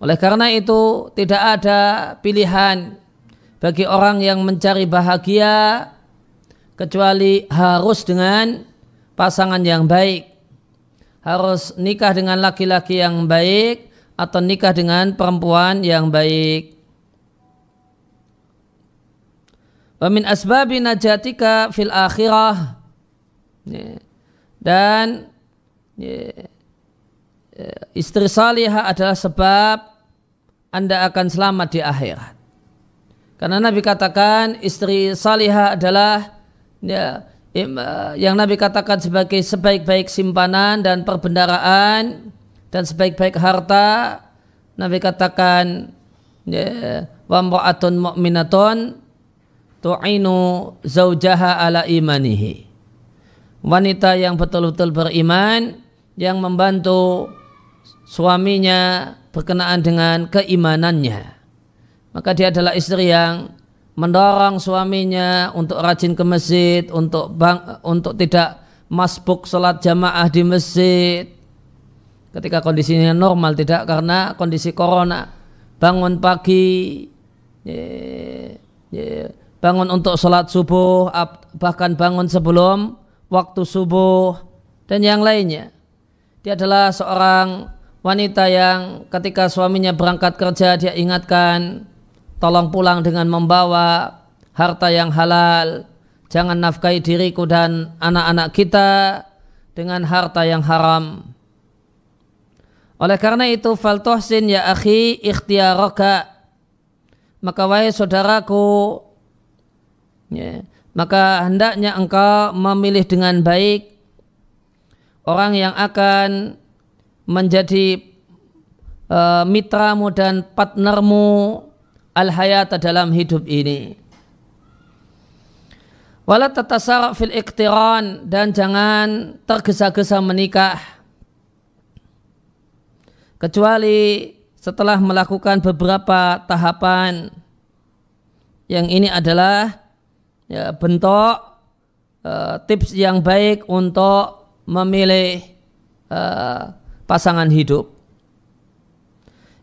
Oleh karena itu tidak ada pilihan bagi orang yang mencari bahagia kecuali harus dengan pasangan yang baik. Harus nikah dengan laki-laki yang baik atau nikah dengan perempuan yang baik. Wa min asbabi najatika fil akhirah ya. dan ya, ya, istri salihah adalah sebab anda akan selamat di akhirat. Karena Nabi katakan istri salihah adalah ya, eh, yang Nabi katakan sebagai sebaik-baik simpanan dan perbendaraan dan sebaik-baik harta. Nabi katakan ya, mu'atun mu'minatun tu'inu zaujaha ala imanihi. Wanita yang betul-betul beriman yang membantu suaminya berkenaan dengan keimanannya. Maka dia adalah istri yang mendorong suaminya untuk rajin ke masjid, untuk bang, untuk tidak masbuk sholat jamaah di masjid. Ketika kondisinya normal tidak karena kondisi corona. Bangun pagi, ye, ye, bangun untuk sholat subuh, bahkan bangun sebelum waktu subuh dan yang lainnya. Dia adalah seorang wanita yang ketika suaminya berangkat kerja dia ingatkan tolong pulang dengan membawa harta yang halal jangan nafkahi diriku dan anak-anak kita dengan harta yang haram oleh karena itu faltohsin ya akhi ikhtiyaraka maka wahai saudaraku ya, maka hendaknya engkau memilih dengan baik orang yang akan menjadi uh, mitramu dan partnermu al-hayata dalam hidup ini. Wala tatasara fil iktiran dan jangan tergesa-gesa menikah. Kecuali setelah melakukan beberapa tahapan yang ini adalah ya, bentuk uh, tips yang baik untuk memilih eh, pasangan hidup.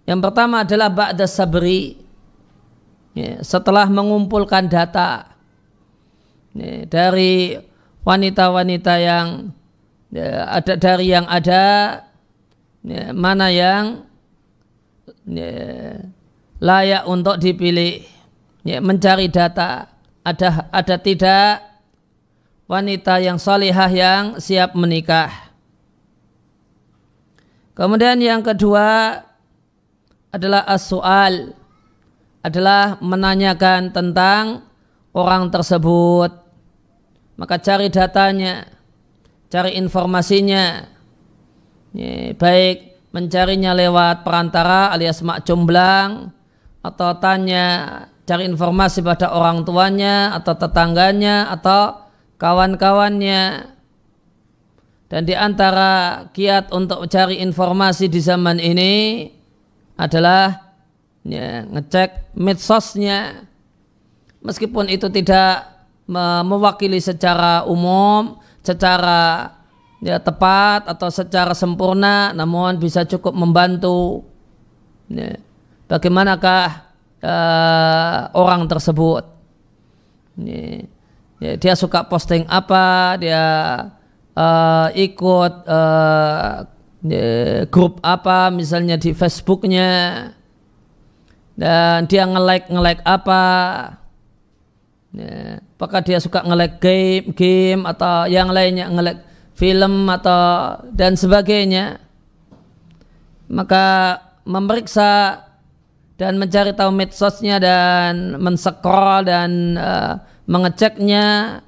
Yang pertama adalah ba'da sabri ya, setelah mengumpulkan data ya, dari wanita-wanita yang ya, ada dari yang ada ya, mana yang ya, layak untuk dipilih ya, mencari data ada ada tidak wanita yang solihah yang siap menikah Kemudian yang kedua adalah as adalah menanyakan tentang orang tersebut. Maka cari datanya, cari informasinya. Ya, baik mencarinya lewat perantara alias mak jomblang atau tanya cari informasi pada orang tuanya atau tetangganya atau kawan-kawannya dan di antara kiat untuk cari informasi di zaman ini adalah ya, ngecek medsosnya. Meskipun itu tidak mewakili secara umum, secara ya, tepat atau secara sempurna, namun bisa cukup membantu ya, bagaimanakah uh, orang tersebut. Ya, dia suka posting apa, dia uh, ikut uh, grup apa misalnya di Facebooknya dan dia nge-like nge-like apa apakah dia suka nge-like game game atau yang lainnya nge-like film atau dan sebagainya maka memeriksa dan mencari tahu medsosnya dan mensekrol dan uh, mengeceknya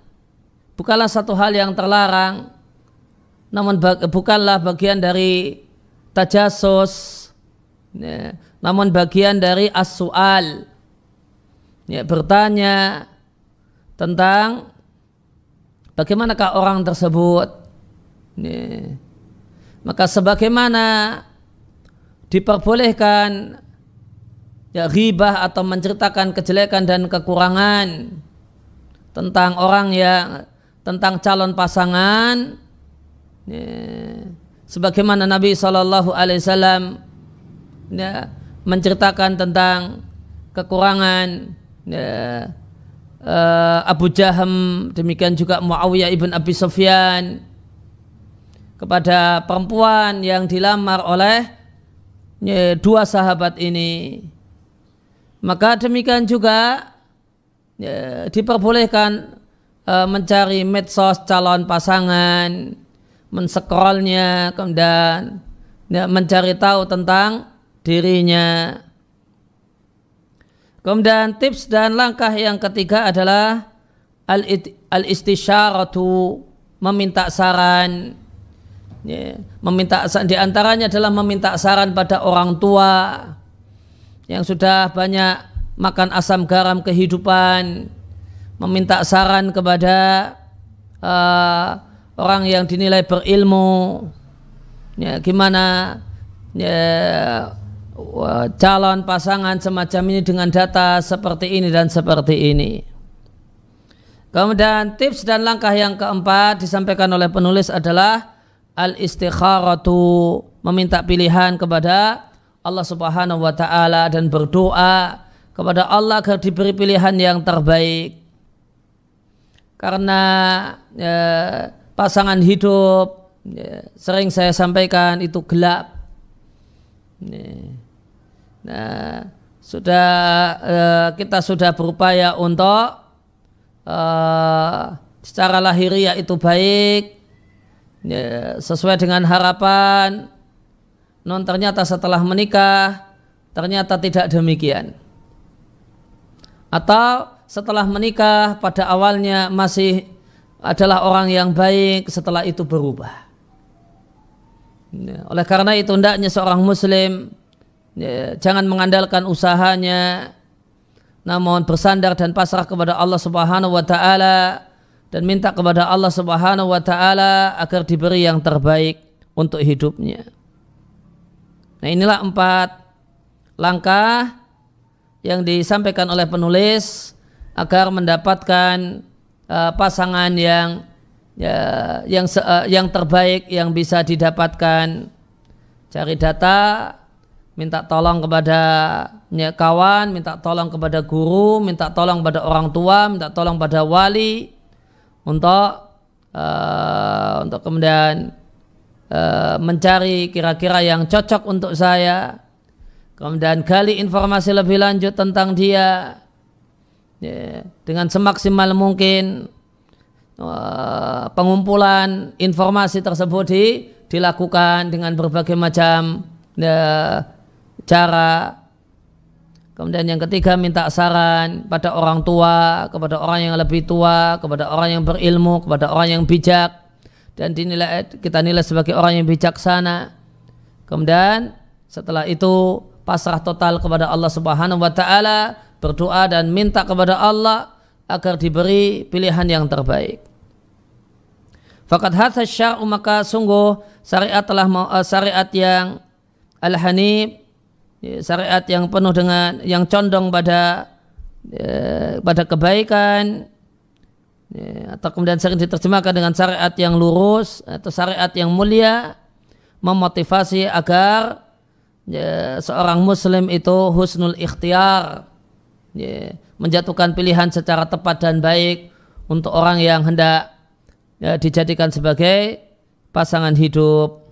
bukanlah satu hal yang terlarang namun bukanlah bagian dari tajasus ya, namun bagian dari as-su'al ya, bertanya tentang bagaimanakah orang tersebut ya, maka sebagaimana diperbolehkan ya ribah atau menceritakan kejelekan dan kekurangan tentang orang yang tentang calon pasangan ya, sebagaimana Nabi Shallallahu Alaihi Wasallam ya, menceritakan tentang kekurangan ya, uh, Abu Jaham demikian juga Muawiyah ibn Abi Sufyan kepada perempuan yang dilamar oleh ya, dua sahabat ini maka demikian juga ya, diperbolehkan uh, mencari medsos calon pasangan mensekolnya kemudian mencari tahu tentang dirinya. Kemudian tips dan langkah yang ketiga adalah al-istisyaratu meminta saran. Ya, meminta saran diantaranya adalah meminta saran pada orang tua yang sudah banyak makan asam garam kehidupan, meminta saran kepada uh, orang yang dinilai berilmu ya gimana ya calon pasangan semacam ini dengan data seperti ini dan seperti ini. Kemudian tips dan langkah yang keempat disampaikan oleh penulis adalah al-istikharatu meminta pilihan kepada Allah Subhanahu wa taala dan berdoa kepada Allah agar diberi pilihan yang terbaik. Karena ya, pasangan hidup ya, sering saya sampaikan itu gelap ya. nah sudah eh, kita sudah berupaya untuk eh, secara lahiriah itu baik ya, sesuai dengan harapan non ternyata setelah menikah ternyata tidak demikian atau setelah menikah pada awalnya masih adalah orang yang baik setelah itu berubah. Ya, oleh karena itu hendaknya seorang muslim ya, jangan mengandalkan usahanya namun bersandar dan pasrah kepada Allah Subhanahu wa taala dan minta kepada Allah Subhanahu wa taala agar diberi yang terbaik untuk hidupnya. Nah, inilah empat langkah yang disampaikan oleh penulis agar mendapatkan Eh, pasangan yang ya, yang uh, yang terbaik yang bisa didapatkan cari data minta tolong kepada ya, kawan minta tolong kepada guru minta tolong kepada orang tua minta tolong pada wali untuk uh, untuk kemudian uh, mencari kira-kira yang cocok untuk saya kemudian gali informasi lebih lanjut tentang dia ya, dengan semaksimal mungkin uh, pengumpulan informasi tersebut di, dilakukan dengan berbagai macam ya, cara. Kemudian yang ketiga minta saran pada orang tua, kepada orang yang lebih tua, kepada orang yang berilmu, kepada orang yang bijak dan dinilai kita nilai sebagai orang yang bijaksana. Kemudian setelah itu pasrah total kepada Allah Subhanahu wa taala berdoa dan minta kepada Allah agar diberi pilihan yang terbaik. Fakat hadha syar'u maka sungguh syariat telah eh, syariat yang al-hanib ya, syariat yang penuh dengan yang condong pada ya, pada kebaikan ya, atau kemudian sering diterjemahkan dengan syariat yang lurus atau syariat yang mulia memotivasi agar seorang muslim itu husnul ikhtiar ya, menjatuhkan pilihan secara tepat dan baik untuk orang yang hendak ya, dijadikan sebagai pasangan hidup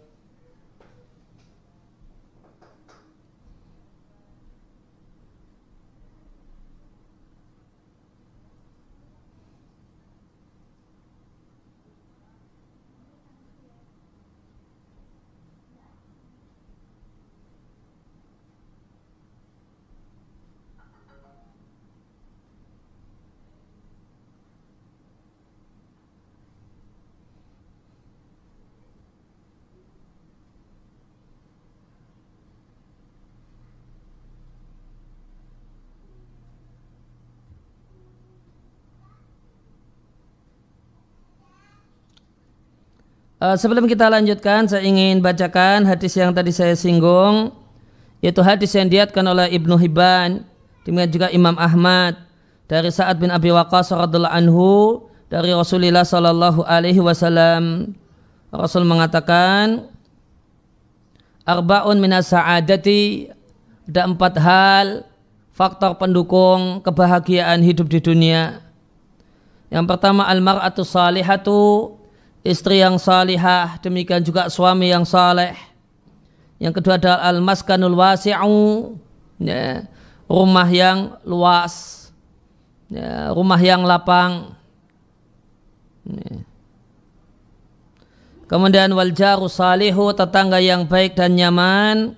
Eh, sebelum kita lanjutkan, saya ingin bacakan hadis yang tadi saya singgung, yaitu hadis yang diatkan oleh Ibnu Hibban, demikian juga Imam Ahmad dari Sa'ad bin Abi Waqqas radhiallahu anhu dari Rasulullah sallallahu alaihi wasallam. Rasul mengatakan, "Arba'un minas sa'adati" Ada empat hal faktor pendukung kebahagiaan hidup di dunia. Yang pertama al-mar'atu salihatu istri yang salihah, demikian juga suami yang saleh. Yang kedua adalah al-maskanul wasi'u, ya, rumah yang luas, ya, rumah yang lapang. Ya. Kemudian wal jaru salihu, tetangga yang baik dan nyaman.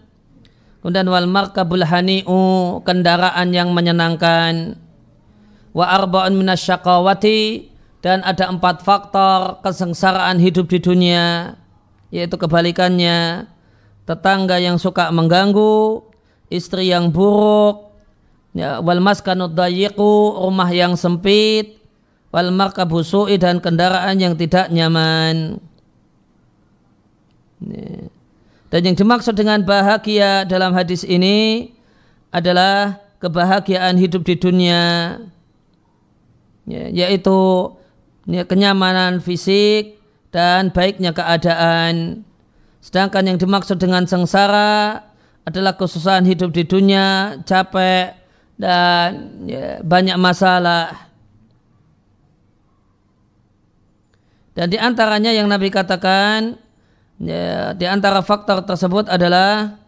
Kemudian wal markabul hani'u, kendaraan yang menyenangkan. Wa arba'un minasyakawati, dan ada empat faktor kesengsaraan hidup di dunia yaitu kebalikannya tetangga yang suka mengganggu istri yang buruk ya, wal maskanud dayiqu rumah yang sempit wal markabu dan kendaraan yang tidak nyaman ya. dan yang dimaksud dengan bahagia dalam hadis ini adalah kebahagiaan hidup di dunia ya, yaitu ya, kenyamanan fisik dan baiknya keadaan. Sedangkan yang dimaksud dengan sengsara adalah kesusahan hidup di dunia, capek dan ya, banyak masalah. Dan di antaranya yang Nabi katakan, ya, di antara faktor tersebut adalah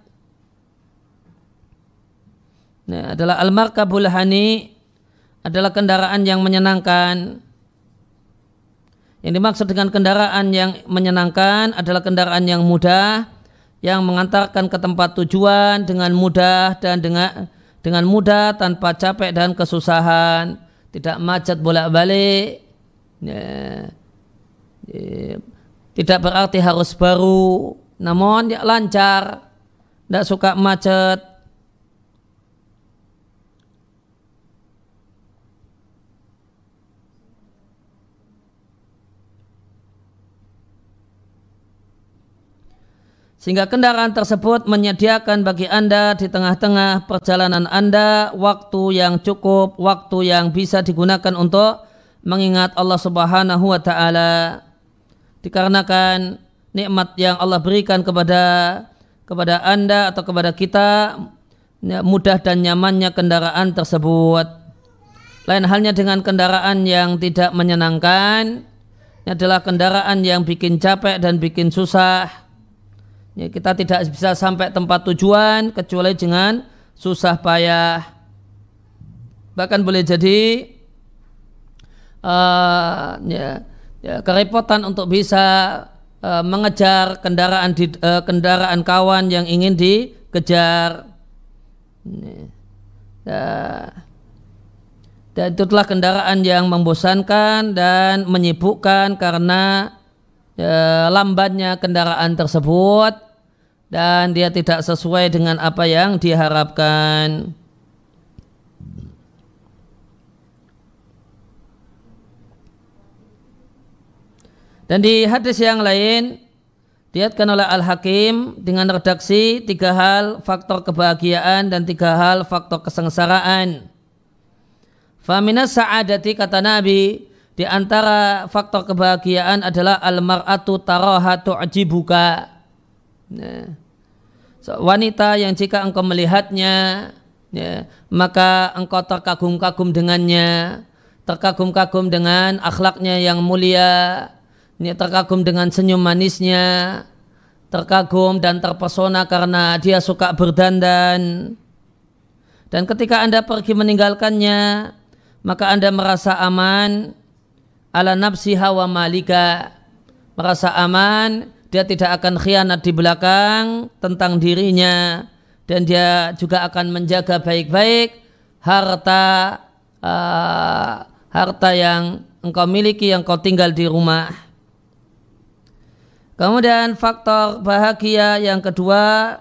ya, adalah al-markabul hani adalah kendaraan yang menyenangkan yang dimaksud dengan kendaraan yang menyenangkan adalah kendaraan yang mudah yang mengantarkan ke tempat tujuan dengan mudah dan dengan dengan mudah tanpa capek dan kesusahan, tidak macet bolak-balik. Ya, ya. tidak berarti harus baru, namun ya lancar, tidak suka macet, sehingga kendaraan tersebut menyediakan bagi Anda di tengah-tengah perjalanan Anda waktu yang cukup, waktu yang bisa digunakan untuk mengingat Allah Subhanahu wa taala. Dikarenakan nikmat yang Allah berikan kepada kepada Anda atau kepada kita ya, mudah dan nyamannya kendaraan tersebut. Lain halnya dengan kendaraan yang tidak menyenangkan, ini adalah kendaraan yang bikin capek dan bikin susah Ya, kita tidak bisa sampai tempat tujuan kecuali dengan susah payah. Bahkan boleh jadi uh, ya, ya, kerepotan untuk bisa uh, mengejar kendaraan di, uh, kendaraan kawan yang ingin dikejar. Ya. dan itu telah kendaraan yang membosankan dan menyibukkan karena e, lambatnya kendaraan tersebut dan dia tidak sesuai dengan apa yang diharapkan. Dan di hadis yang lain diatkan oleh Al-Hakim dengan redaksi tiga hal faktor kebahagiaan dan tiga hal faktor kesengsaraan. Famina sa'adati kata Nabi di antara faktor kebahagiaan adalah almaratu taroha tu'jibuka. Nah, so, wanita yang jika engkau melihatnya, ya, maka engkau terkagum-kagum dengannya, terkagum-kagum dengan akhlaknya yang mulia, ya, terkagum dengan senyum manisnya, terkagum dan terpesona karena dia suka berdandan. Dan ketika Anda pergi meninggalkannya, maka Anda merasa aman, ala nafsi hawa malika merasa aman dia tidak akan khianat di belakang tentang dirinya dan dia juga akan menjaga baik-baik harta uh, harta yang engkau miliki yang kau tinggal di rumah. Kemudian faktor bahagia yang kedua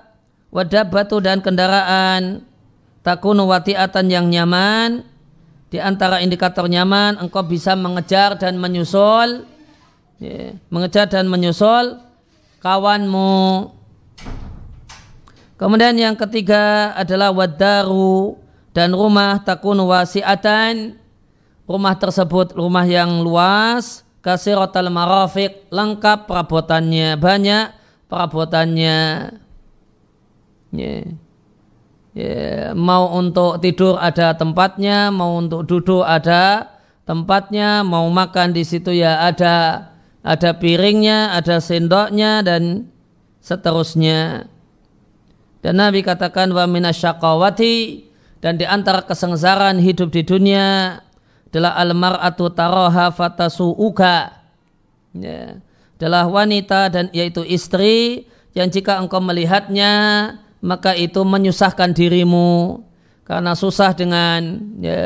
wadah batu dan kendaraan takunu watiatan yang nyaman di antara indikator nyaman, engkau bisa mengejar dan menyusul, ya, mengejar dan menyusul kawanmu. Kemudian yang ketiga adalah wadaru dan rumah takun wasiatan. Rumah tersebut rumah yang luas, kasih kasirotal marafik, lengkap perabotannya, banyak perabotannya. Yeah. Ya, mau untuk tidur ada tempatnya, mau untuk duduk ada tempatnya, mau makan di situ ya ada ada piringnya, ada sendoknya dan seterusnya. Dan Nabi katakan wa minasyaqawati dan di antara kesengsaraan hidup di dunia adalah almar'atu taroha fatasu'uka. Ya, adalah wanita dan yaitu istri yang jika engkau melihatnya maka itu menyusahkan dirimu karena susah dengan ya,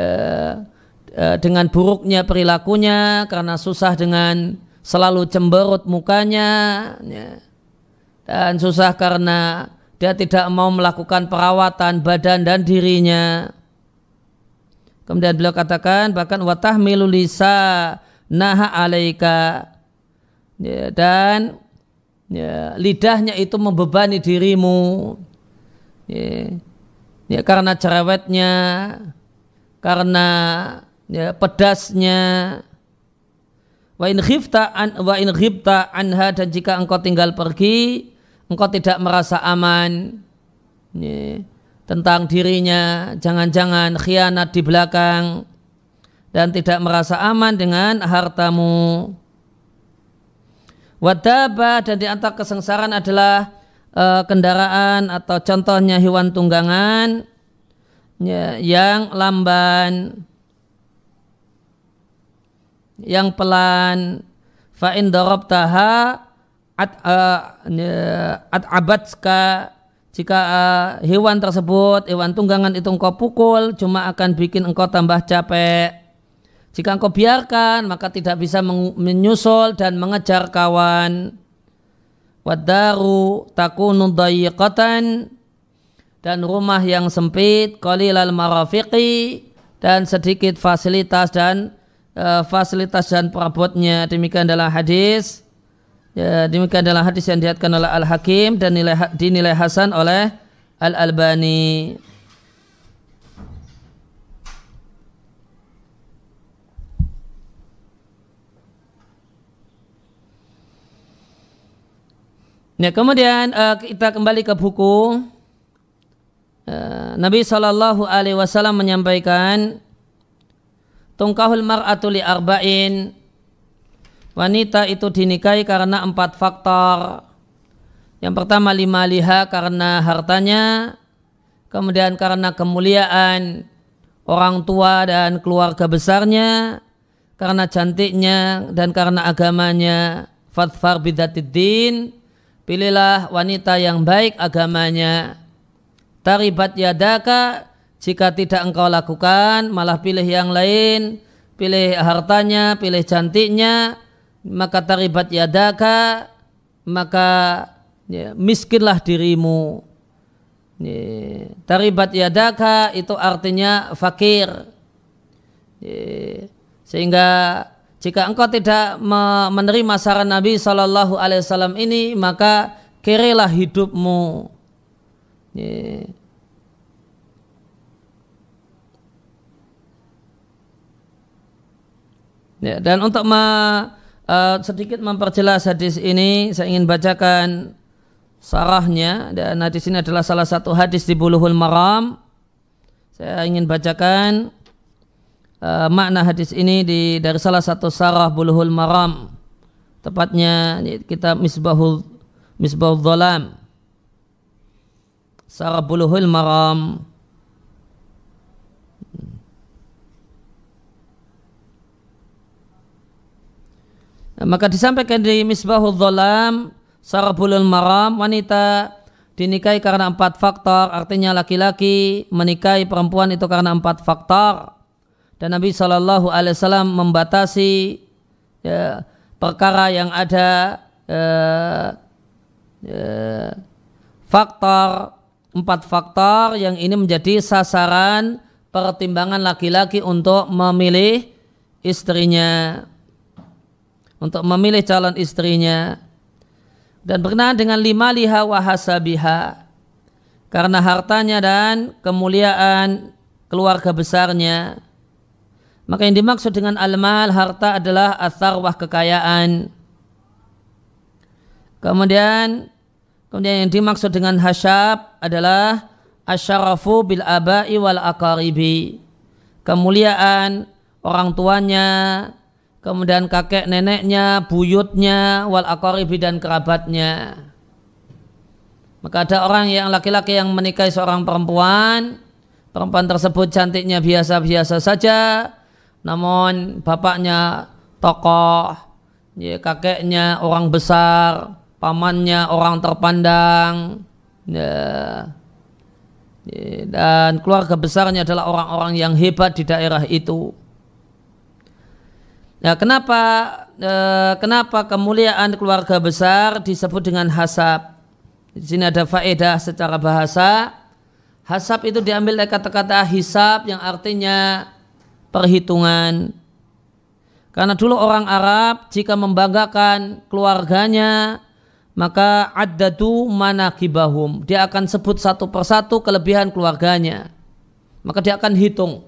eh, dengan buruknya perilakunya karena susah dengan selalu cemberut mukanya ya. dan susah karena dia tidak mau melakukan perawatan badan dan dirinya kemudian beliau katakan bahkan watah milulisa naha alaika ya, dan ya, lidahnya itu membebani dirimu ya, ya karena cerewetnya karena ya, pedasnya wa in ghibta an wa in ghibta anha dan jika engkau tinggal pergi engkau tidak merasa aman ya, tentang dirinya jangan-jangan khianat di belakang dan tidak merasa aman dengan hartamu. Wadabah dan di antara kesengsaraan adalah uh, kendaraan atau contohnya hewan tunggangan ya, yang lamban yang pelan fa in darabtaha at uh, at abatska jika uh, hewan tersebut hewan tunggangan itu engkau pukul cuma akan bikin engkau tambah capek jika engkau biarkan maka tidak bisa menyusul dan mengejar kawan wadaru takunu dayiqatan dan rumah yang sempit qalilal marafiqi dan sedikit fasilitas dan uh, fasilitas dan perabotnya demikian dalam hadis ya, demikian dalam hadis yang dihatkan oleh Al Hakim dan nilai, dinilai hasan oleh Al Albani. Nah, kemudian uh, kita kembali ke buku. Uh, Nabi Shallallahu Alaihi Wasallam menyampaikan, tungkahul mar'atu li arba'in. Wanita itu dinikahi karena empat faktor. Yang pertama lima liha karena hartanya, kemudian karena kemuliaan orang tua dan keluarga besarnya, karena cantiknya dan karena agamanya. Fatfar bidatidin Pilihlah wanita yang baik agamanya. Taribat yadaka jika tidak engkau lakukan, malah pilih yang lain, pilih hartanya, pilih cantiknya, maka taribat yadaka, maka ya, miskinlah dirimu. Ya, taribat yadaka itu artinya fakir. Ya, sehingga jika engkau tidak menerima saran Nabi Shallallahu Alaihi Wasallam ini, maka kirilah hidupmu. Ya, dan untuk ma, uh, e, sedikit memperjelas hadis ini, saya ingin bacakan sarahnya. Dan hadis ini adalah salah satu hadis di Buluhul Maram. Saya ingin bacakan uh, makna hadis ini di, dari salah satu sarah buluhul maram tepatnya kita misbahul misbahul dhalam sarah buluhul maram nah, maka disampaikan di misbahul sarah sarabulul maram wanita dinikahi karena empat faktor artinya laki-laki menikahi perempuan itu karena empat faktor dan Nabi Shallallahu Alaihi Wasallam membatasi ya, perkara yang ada ya, ya, faktor empat faktor yang ini menjadi sasaran pertimbangan laki-laki untuk memilih istrinya untuk memilih calon istrinya dan berkenaan dengan lima liha wahasabiha karena hartanya dan kemuliaan keluarga besarnya maka yang dimaksud dengan al harta adalah asarwah kekayaan. Kemudian kemudian yang dimaksud dengan hasyab adalah asyarafu bil abai wal akaribi. Kemuliaan orang tuanya, kemudian kakek neneknya, buyutnya, wal akaribi dan kerabatnya. Maka ada orang yang laki-laki yang menikahi seorang perempuan, perempuan tersebut cantiknya biasa-biasa saja, namun bapaknya tokoh, ya, kakeknya orang besar, pamannya orang terpandang, ya, ya, dan keluarga besarnya adalah orang-orang yang hebat di daerah itu. Ya, kenapa eh, kenapa kemuliaan keluarga besar disebut dengan hasab? Di sini ada faedah secara bahasa. Hasab itu diambil dari kata-kata hisab yang artinya perhitungan. Karena dulu orang Arab jika membanggakan keluarganya maka addadu manakibahum. Dia akan sebut satu persatu kelebihan keluarganya. Maka dia akan hitung.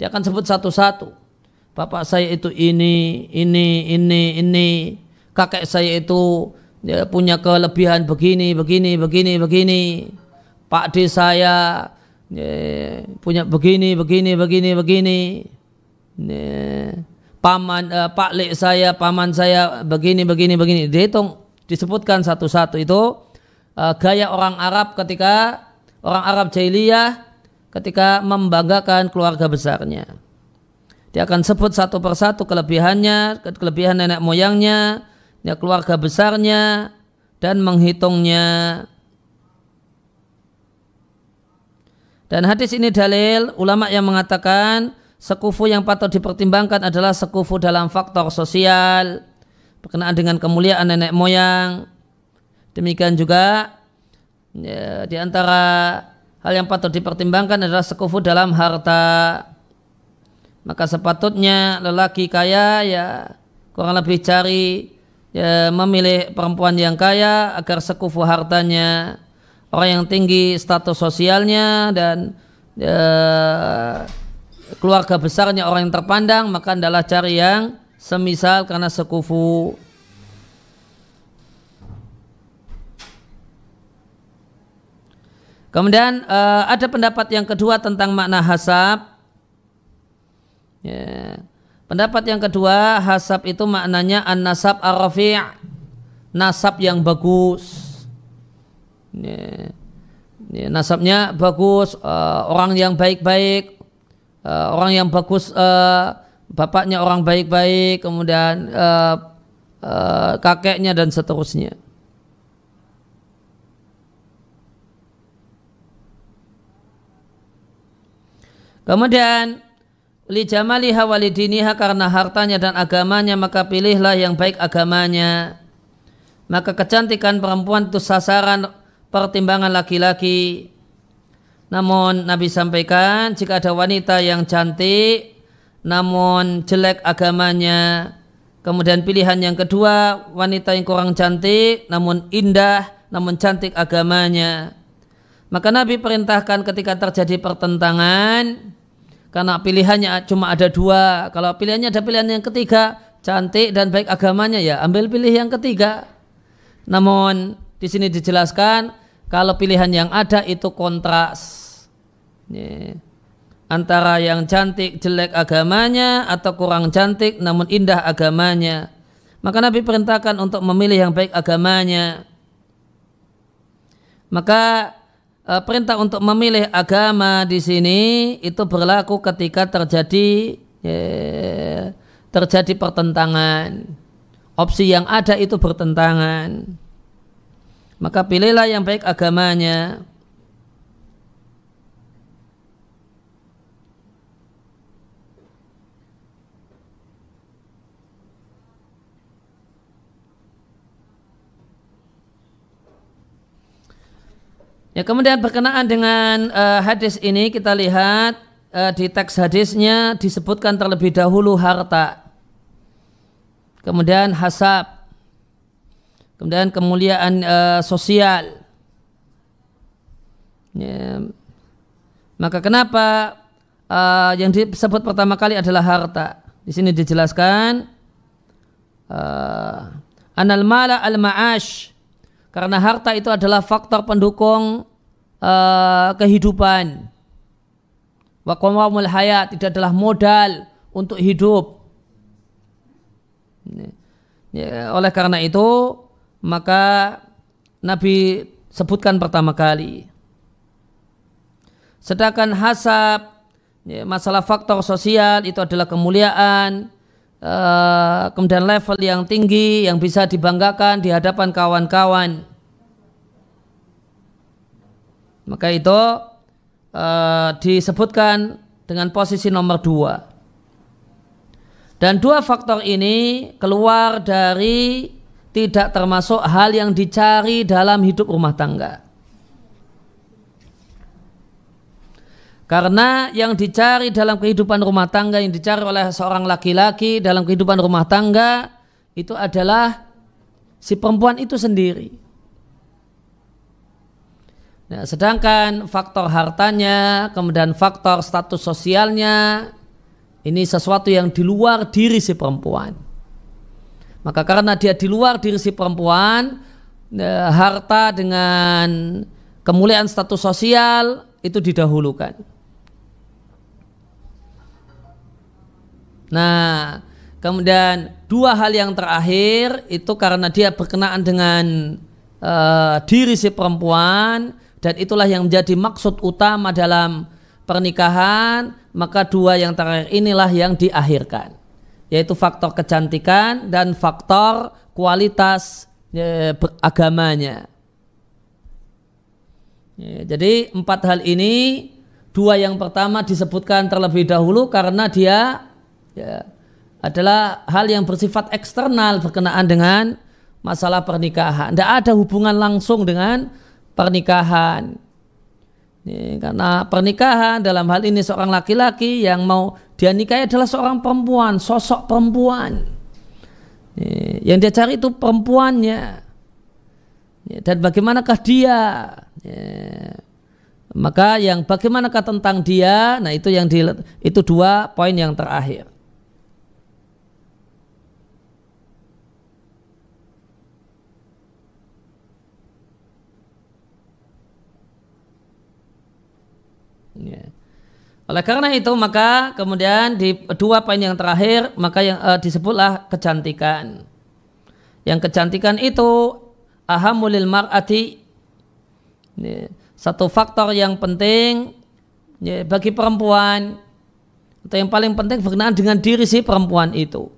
Dia akan sebut satu-satu. Bapak saya itu ini, ini, ini, ini. Kakek saya itu ya, punya kelebihan begini, begini, begini, begini. Pak D saya ya, punya begini, begini, begini, begini. Nih, paman uh, Pak Lek saya, paman saya begini begini begini. Dihitung, disebutkan satu-satu itu uh, gaya orang Arab ketika orang Arab jahiliyah ketika membanggakan keluarga besarnya. Dia akan sebut satu persatu kelebihannya, kelebihan nenek moyangnya, ya keluarga besarnya dan menghitungnya. Dan hadis ini dalil ulama yang mengatakan sekufu yang patut dipertimbangkan adalah sekufu dalam faktor sosial berkenaan dengan kemuliaan nenek moyang. Demikian juga ya, di antara hal yang patut dipertimbangkan adalah sekufu dalam harta. Maka sepatutnya lelaki kaya ya kurang lebih cari ya, memilih perempuan yang kaya agar sekufu hartanya orang yang tinggi status sosialnya dan ya, keluarga besarnya orang yang terpandang maka adalah cari yang semisal karena sekufu Kemudian uh, ada pendapat yang kedua tentang makna hasab. Yeah. Pendapat yang kedua, hasab itu maknanya an-nasab arafi' nasab yang bagus. Yeah. Ya, nasabnya bagus, eh, orang yang baik-baik, uh, orang yang bagus uh, bapaknya orang baik-baik kemudian uh, uh, kakeknya dan seterusnya Kemudian li jamaliha walidiniha karena hartanya dan agamanya maka pilihlah yang baik agamanya. Maka kecantikan perempuan itu sasaran pertimbangan laki-laki namun Nabi sampaikan jika ada wanita yang cantik namun jelek agamanya kemudian pilihan yang kedua wanita yang kurang cantik namun indah namun cantik agamanya maka Nabi perintahkan ketika terjadi pertentangan karena pilihannya cuma ada dua kalau pilihannya ada pilihan yang ketiga cantik dan baik agamanya ya ambil pilih yang ketiga namun di sini dijelaskan kalau pilihan yang ada itu kontras antara yang cantik jelek agamanya atau kurang cantik namun indah agamanya. Maka Nabi perintahkan untuk memilih yang baik agamanya. Maka e, perintah untuk memilih agama di sini itu berlaku ketika terjadi terjadi pertentangan. Opsi yang ada itu bertentangan maka pilihlah yang baik agamanya Ya, kemudian berkenaan dengan uh, hadis ini kita lihat uh, di teks hadisnya disebutkan terlebih dahulu harta. Kemudian hasab kemudian kemuliaan uh, sosial. Ya. Maka kenapa uh, yang disebut pertama kali adalah harta? Di sini dijelaskan uh, anal mala al maash karena harta itu adalah faktor pendukung uh, kehidupan. Wa hayat tidak adalah modal untuk hidup. Ya, ya oleh karena itu maka Nabi sebutkan pertama kali. Sedangkan hasab ya, masalah faktor sosial itu adalah kemuliaan, eh, kemudian level yang tinggi yang bisa dibanggakan di hadapan kawan-kawan. Maka itu eh, disebutkan dengan posisi nomor dua. Dan dua faktor ini keluar dari tidak termasuk hal yang dicari dalam hidup rumah tangga. Karena yang dicari dalam kehidupan rumah tangga yang dicari oleh seorang laki-laki dalam kehidupan rumah tangga itu adalah si perempuan itu sendiri. Nah, sedangkan faktor hartanya, kemudian faktor status sosialnya, ini sesuatu yang di luar diri si perempuan. Maka karena dia di luar diri si perempuan, e, harta dengan kemuliaan status sosial itu didahulukan. Nah, kemudian dua hal yang terakhir itu karena dia berkenaan dengan uh, diri si perempuan dan itulah yang menjadi maksud utama dalam pernikahan, maka dua yang terakhir inilah yang diakhirkan yaitu faktor kecantikan dan faktor kualitas e, agamanya. Ya, jadi empat hal ini dua yang pertama disebutkan terlebih dahulu karena dia ya, adalah hal yang bersifat eksternal berkenaan dengan masalah pernikahan. Tidak ada hubungan langsung dengan pernikahan. E, karena pernikahan dalam hal ini seorang laki-laki yang mau dia nikahi adalah seorang perempuan, sosok perempuan. Yang dia cari itu perempuannya. Dan bagaimanakah dia? Maka yang bagaimanakah tentang dia? Nah itu yang di, itu dua poin yang terakhir. Yeah. Oleh karena itu maka kemudian di dua poin yang terakhir maka yang uh, disebutlah kecantikan. Yang kecantikan itu ahamulil mar'ati satu faktor yang penting ya, bagi perempuan atau yang paling penting berkenaan dengan diri si perempuan itu.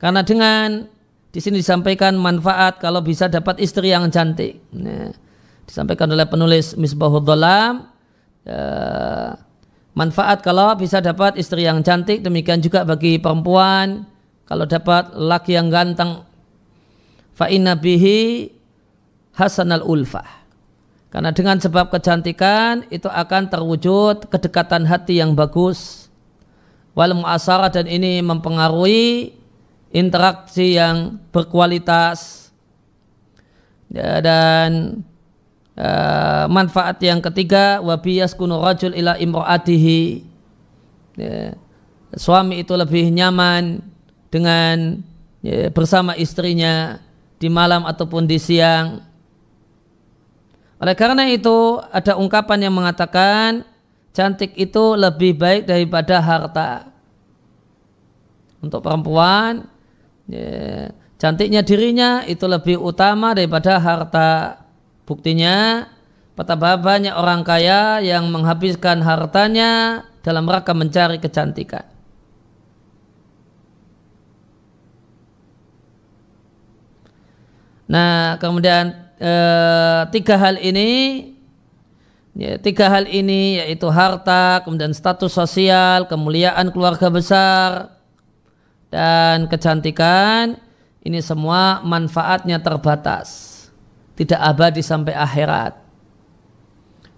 Karena dengan di sini disampaikan manfaat kalau bisa dapat istri yang cantik. Nah, disampaikan oleh penulis Misbahul Dalam ya, eh, manfaat kalau bisa dapat istri yang cantik demikian juga bagi perempuan kalau dapat laki yang ganteng fa inna bihi hasanal ulfah karena dengan sebab kecantikan itu akan terwujud kedekatan hati yang bagus wal muasara dan ini mempengaruhi interaksi yang berkualitas ya, dan Eh, manfaat yang ketiga wabiyas kunu rajul ila imro'atihi ya, suami itu lebih nyaman dengan ya, bersama istrinya di malam ataupun di siang oleh karena itu ada ungkapan yang mengatakan cantik itu lebih baik daripada harta untuk perempuan ya, cantiknya dirinya itu lebih utama daripada harta Buktinya betapa banyak orang kaya yang menghabiskan hartanya dalam rangka mencari kecantikan. Nah, kemudian e, tiga hal ini, ya, tiga hal ini yaitu harta, kemudian status sosial, kemuliaan keluarga besar, dan kecantikan. Ini semua manfaatnya terbatas tidak abadi sampai akhirat.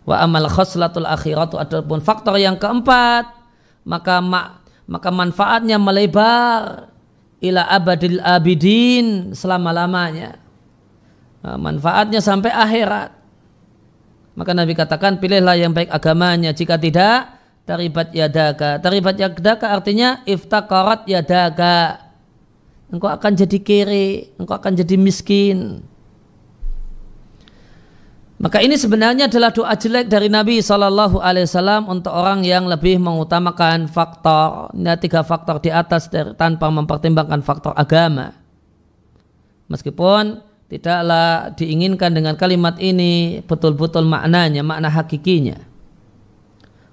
Wa amal khoslatul akhiratu adapun faktor yang keempat maka mak, maka manfaatnya melebar ila abadil abidin selama-lamanya. manfaatnya sampai akhirat. Maka Nabi katakan pilihlah yang baik agamanya. Jika tidak, taribat yadaka. Taribat yadaka artinya iftakarat yadaka. Engkau akan jadi kiri, engkau akan jadi miskin. Maka ini sebenarnya adalah doa jelek dari Nabi Shallallahu Alaihi Wasallam untuk orang yang lebih mengutamakan faktor ya, tiga faktor di atas dari, tanpa mempertimbangkan faktor agama. Meskipun tidaklah diinginkan dengan kalimat ini betul-betul maknanya, makna hakikinya.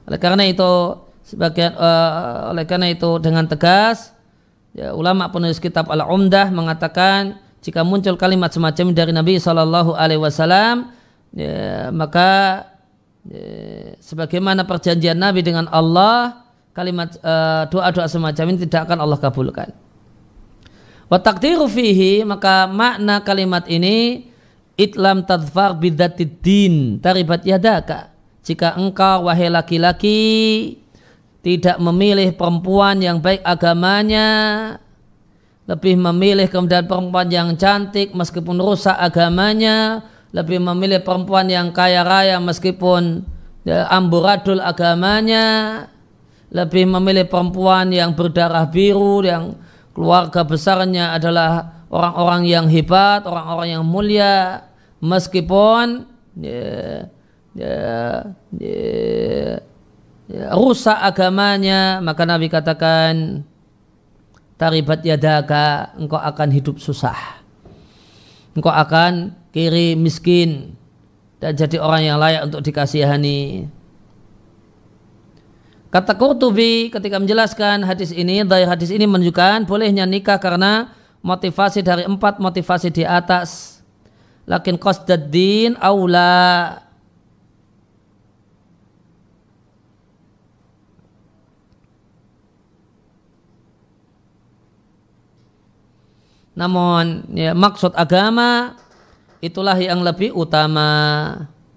Oleh karena itu sebagian uh, oleh karena itu dengan tegas ya, ulama penulis kitab Al-Umdah mengatakan jika muncul kalimat semacam dari Nabi Shallallahu alaihi wasallam ya, maka ya, sebagaimana perjanjian Nabi dengan Allah kalimat e, doa-doa uh, semacam ini tidak akan Allah kabulkan. Watakdiru fihi maka makna kalimat ini itlam tadfar bidatidin din taribat yadaka. Jika engkau wahai laki-laki tidak memilih perempuan yang baik agamanya lebih memilih kemudian perempuan yang cantik meskipun rusak agamanya lebih memilih perempuan yang kaya raya meskipun ya, amburadul agamanya lebih memilih perempuan yang berdarah biru yang keluarga besarnya adalah orang-orang yang hebat orang-orang yang mulia meskipun ya, ya, ya, ya, rusak agamanya maka Nabi katakan taribat yadaka engkau akan hidup susah engkau akan kiri, miskin, dan jadi orang yang layak untuk dikasihani. Kata Qurtubi ketika menjelaskan hadis ini, dari hadis ini menunjukkan bolehnya nikah karena motivasi dari empat motivasi di atas. Lakin qasdaddin aula. Namun ya, maksud agama itulah yang lebih utama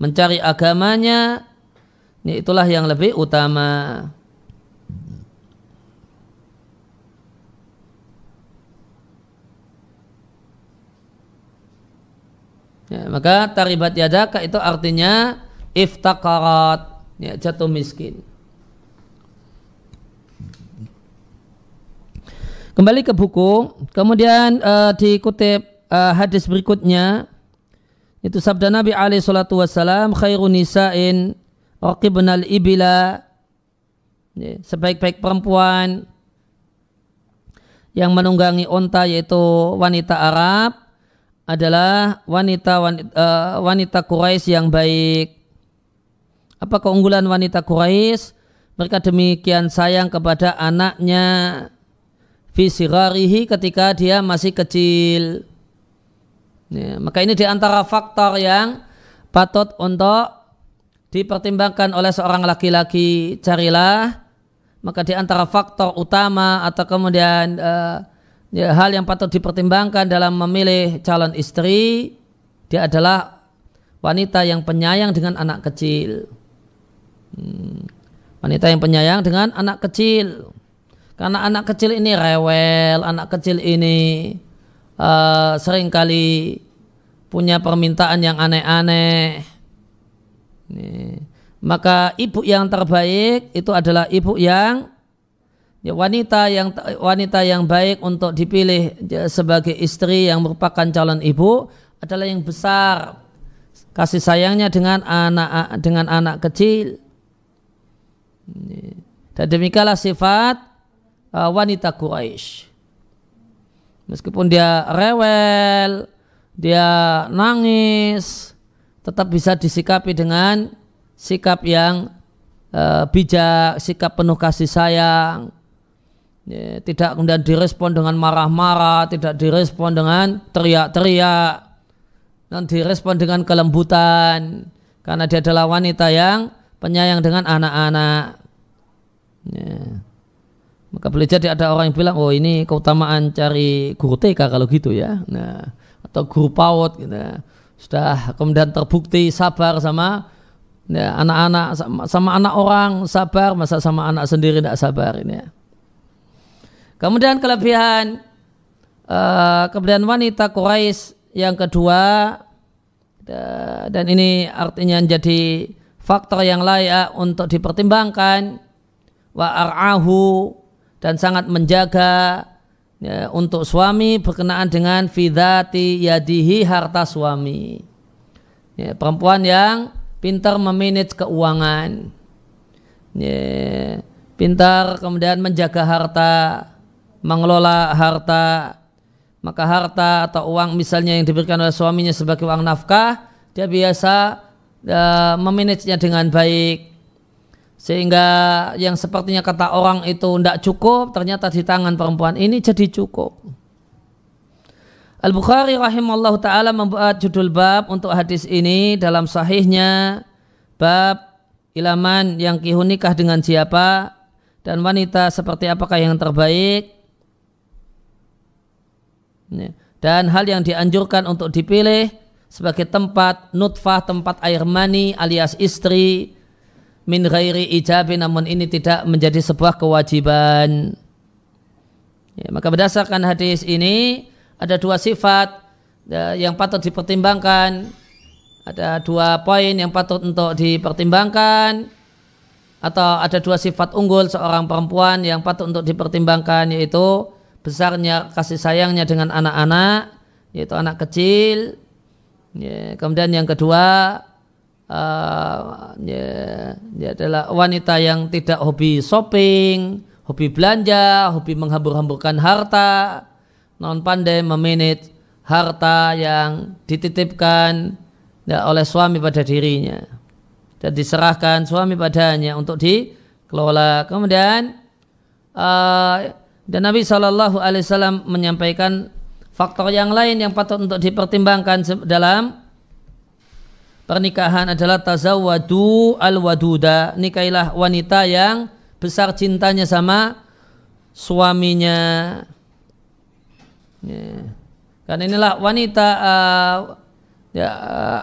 mencari agamanya itulah yang lebih utama ya, maka taribat yadaka itu artinya iftakarat ya, jatuh miskin kembali ke buku kemudian uh, dikutip uh, hadis berikutnya itu sabda Nabi alaihi salatu wassalam, khairun nisa'in raqibnal ibila. Ya, sebaik-baik perempuan yang menunggangi onta yaitu wanita Arab adalah wanita wanita, uh, e, wanita Quraisy yang baik. Apa keunggulan wanita Quraisy? Mereka demikian sayang kepada anaknya fisirarihi ketika dia masih kecil. Ya, maka ini diantara faktor yang patut untuk dipertimbangkan oleh seorang laki-laki carilah maka diantara faktor utama atau kemudian uh, ya, hal yang patut dipertimbangkan dalam memilih calon istri dia adalah wanita yang penyayang dengan anak kecil hmm, wanita yang penyayang dengan anak kecil karena anak kecil ini rewel anak kecil ini Eh, seringkali punya permintaan yang aneh-aneh maka ibu yang terbaik itu adalah ibu yang ya, wanita yang wanita yang baik untuk dipilih ya, sebagai istri yang merupakan calon ibu adalah yang besar kasih sayangnya dengan anak dengan anak kecil dan demikianlah sifat uh, wanita Quraisy. Meskipun dia rewel, dia nangis, tetap bisa disikapi dengan sikap yang e, bijak, sikap penuh kasih sayang. Ya, tidak kemudian direspon dengan marah-marah, tidak direspon dengan teriak-teriak, dan direspon dengan kelembutan karena dia adalah wanita yang penyayang dengan anak-anak. Ya. Maka boleh jadi ada orang yang bilang, oh ini keutamaan cari guru TK kalau gitu ya. Nah, atau guru PAUD gitu. Sudah kemudian terbukti sabar sama anak ya, anak-anak sama, sama anak orang sabar, masa sama anak sendiri tidak sabar ini ya. Kemudian kelebihan uh, kemudian wanita Quraisy yang kedua uh, dan ini artinya menjadi faktor yang layak untuk dipertimbangkan wa ar'ahu dan sangat menjaga ya, untuk suami berkenaan dengan fidati yadihi harta suami. Ya, perempuan yang pintar memanage keuangan. Ya, pintar kemudian menjaga harta, mengelola harta, maka harta atau uang misalnya yang diberikan oleh suaminya sebagai uang nafkah, dia biasa ya, memanage nya dengan baik sehingga yang sepertinya kata orang itu tidak cukup ternyata di tangan perempuan ini jadi cukup Al Bukhari rahimahullah taala membuat judul bab untuk hadis ini dalam sahihnya bab ilaman yang kihun nikah dengan siapa dan wanita seperti apakah yang terbaik dan hal yang dianjurkan untuk dipilih sebagai tempat nutfah tempat air mani alias istri min ghairi ijabi namun ini tidak menjadi sebuah kewajiban. Ya, maka berdasarkan hadis ini ada dua sifat ya, yang patut dipertimbangkan. Ada dua poin yang patut untuk dipertimbangkan atau ada dua sifat unggul seorang perempuan yang patut untuk dipertimbangkan yaitu besarnya kasih sayangnya dengan anak-anak yaitu anak kecil. Ya, kemudian yang kedua uh, ya, ya adalah wanita yang tidak hobi shopping, hobi belanja, hobi menghambur-hamburkan harta, non pandai memanage harta yang dititipkan ya, oleh suami pada dirinya dan diserahkan suami padanya untuk dikelola. Kemudian uh, dan Nabi Shallallahu Alaihi Wasallam menyampaikan faktor yang lain yang patut untuk dipertimbangkan dalam pernikahan adalah tazawwadu al-waduda. Nikailah wanita yang besar cintanya sama suaminya. Ya. Karena inilah wanita uh, ya,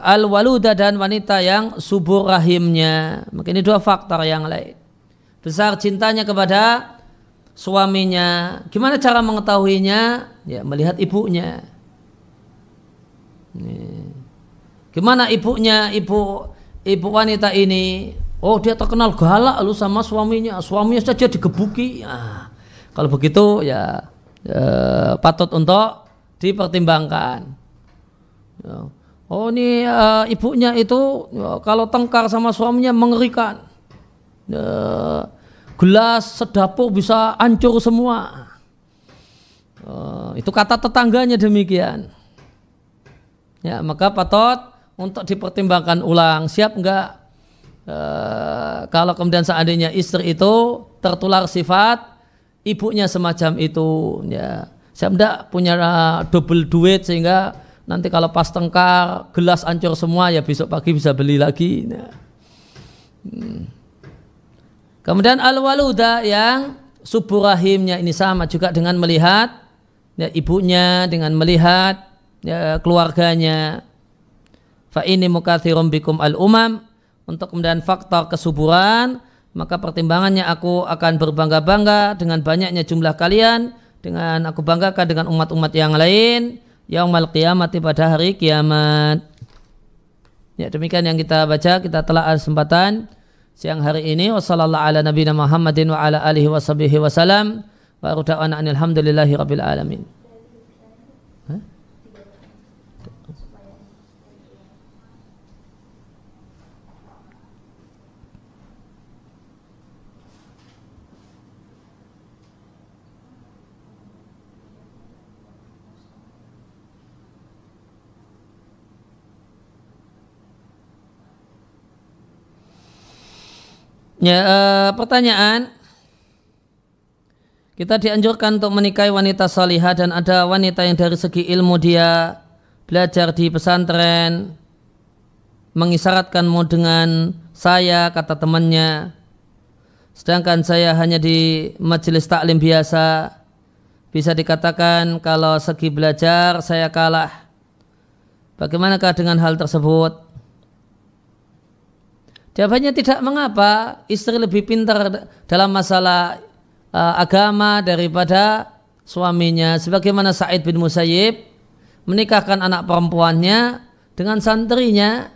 eh, al-waluda dan wanita yang subur rahimnya. Mungkin ini dua faktor yang lain. Besar cintanya kepada suaminya. Gimana cara mengetahuinya? Ya, melihat ibunya. Nih. Gimana ibunya, ibu ibu wanita ini? Oh dia terkenal galak lu sama suaminya, suaminya saja digebuki. Nah, kalau begitu ya, ya patut untuk dipertimbangkan. Ya. Oh ini eh, ibunya itu ya, kalau tengkar sama suaminya mengerikan. Uh, gelas sedapur bisa hancur semua. Uh, itu kata tetangganya demikian. Ya maka patut untuk dipertimbangkan ulang siap enggak e, eh, kalau kemudian seandainya istri itu tertular sifat ibunya semacam itu ya siap enggak punya eh, double duit sehingga nanti kalau pas tengkar gelas ancur semua ya besok pagi bisa beli lagi ya. Hmm. kemudian al-waluda yang subuh rahimnya ini sama juga dengan melihat ya, ibunya dengan melihat ya, keluarganya fa ini mukathirum bikum al umam untuk kemudian faktor kesuburan maka pertimbangannya aku akan berbangga-bangga dengan banyaknya jumlah kalian dengan aku banggakan dengan umat-umat yang lain yaumal qiyamati pada hari kiamat ya demikian yang kita baca kita telah kesempatan siang hari ini wasallallahu ala nabiyina Muhammadin wa ala alihi wasallam wa rabbil alamin Ya, e, pertanyaan kita dianjurkan untuk menikahi wanita salihah dan ada wanita yang dari segi ilmu dia belajar di pesantren mengisyaratkanmu dengan saya kata temannya sedangkan saya hanya di majelis taklim biasa bisa dikatakan kalau segi belajar saya kalah bagaimanakah dengan hal tersebut Jawabannya tidak mengapa istri lebih pintar dalam masalah eh, agama daripada suaminya. Sebagaimana Said bin Musayyib menikahkan anak perempuannya dengan santrinya.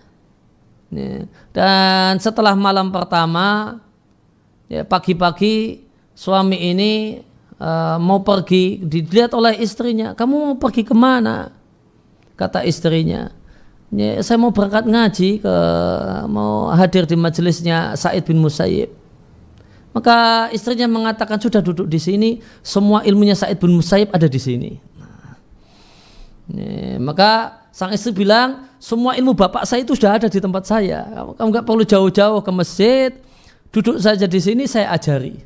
Ya, dan setelah malam pertama, ya, pagi-pagi suami ini eh, mau pergi, dilihat oleh istrinya. Kamu mau pergi kemana? Kata istrinya ya, saya mau berangkat ngaji ke mau hadir di majelisnya Said bin Musayyib. Maka istrinya mengatakan sudah duduk di sini, semua ilmunya Said bin Musayyib ada di sini. Nah, maka sang istri bilang semua ilmu bapak saya itu sudah ada di tempat saya. Kamu nggak perlu jauh-jauh ke masjid, duduk saja di sini saya ajari.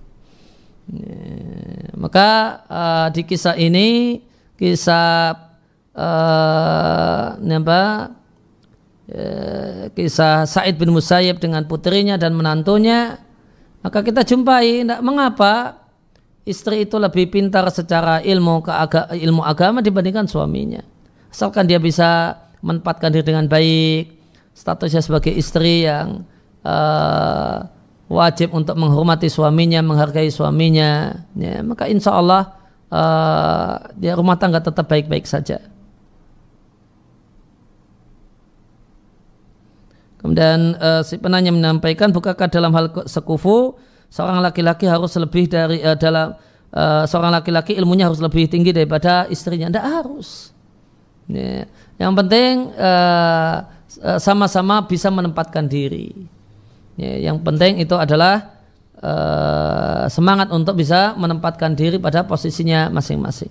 Ya, maka uh, di kisah ini kisah uh, apa Eh, kisah Said bin Musayyib dengan putrinya dan menantunya, maka kita jumpai tidak mengapa istri itu lebih pintar secara ilmu ke aga, ilmu agama dibandingkan suaminya. Asalkan dia bisa menempatkan diri dengan baik, statusnya sebagai istri yang uh, wajib untuk menghormati suaminya, menghargai suaminya, ya, maka insya Allah uh, eh, dia ya, rumah tangga tetap baik-baik saja. Kemudian uh, si penanya menyampaikan, bukankah dalam hal sekufu seorang laki-laki harus lebih dari uh, dalam uh, seorang laki-laki ilmunya harus lebih tinggi daripada istrinya? Tidak harus. Ya. Yang penting sama-sama bisa menempatkan diri. Ya, yang penting itu adalah uh, semangat untuk bisa menempatkan diri pada posisinya masing-masing.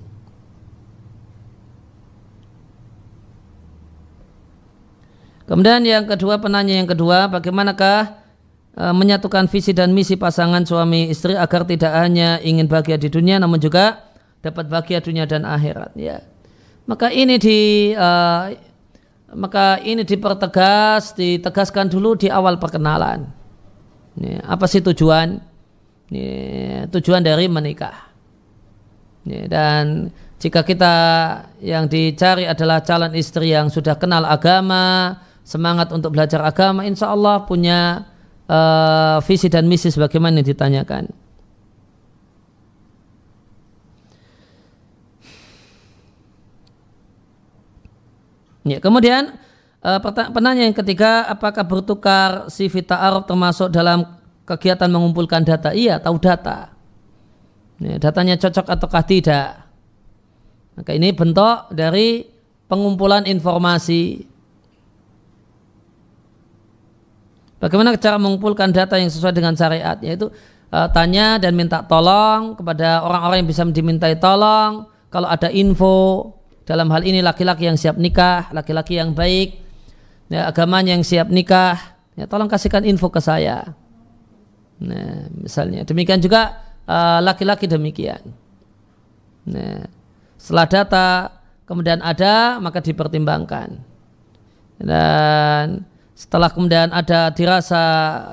Kemudian yang kedua penanya yang kedua, bagaimanakah e, menyatukan visi dan misi pasangan suami istri agar tidak hanya ingin bahagia di dunia namun juga dapat bahagia dunia dan akhirat ya. Maka ini di e, maka ini dipertegas, ditegaskan dulu di awal perkenalan. Ini, apa sih tujuan? Ini, tujuan dari menikah. Ini, dan jika kita yang dicari adalah calon istri yang sudah kenal agama, semangat untuk belajar agama, insya Allah punya uh, visi dan misi sebagaimana yang ditanyakan. Ya, kemudian uh, penanya yang ketiga, apakah bertukar si vita Arab termasuk dalam kegiatan mengumpulkan data? Iya, tahu data. Ya, datanya cocok ataukah tidak? Maka ini bentuk dari pengumpulan informasi Bagaimana cara mengumpulkan data yang sesuai dengan syariat? Yaitu uh, tanya dan minta tolong kepada orang-orang yang bisa dimintai tolong. Kalau ada info dalam hal ini laki-laki yang siap nikah, laki-laki yang baik, ya, agamanya yang siap nikah, ya, tolong kasihkan info ke saya. Nah, misalnya demikian juga laki eh, laki-laki demikian. Nah, setelah data kemudian ada maka dipertimbangkan dan setelah kemudian ada dirasa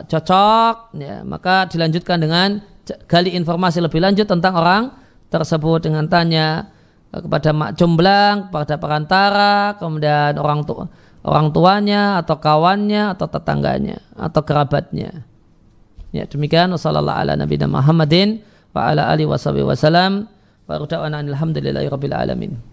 cocok, ya, maka dilanjutkan dengan gali informasi lebih lanjut tentang orang tersebut dengan tanya eh, kepada mak jomblang, kepada perantara, kemudian orang tua orang tuanya atau kawannya atau tetangganya atau kerabatnya. Ya demikian wasallallahu ala nabiyina Muhammadin wa ala alihi wasallam wa rabbil alamin.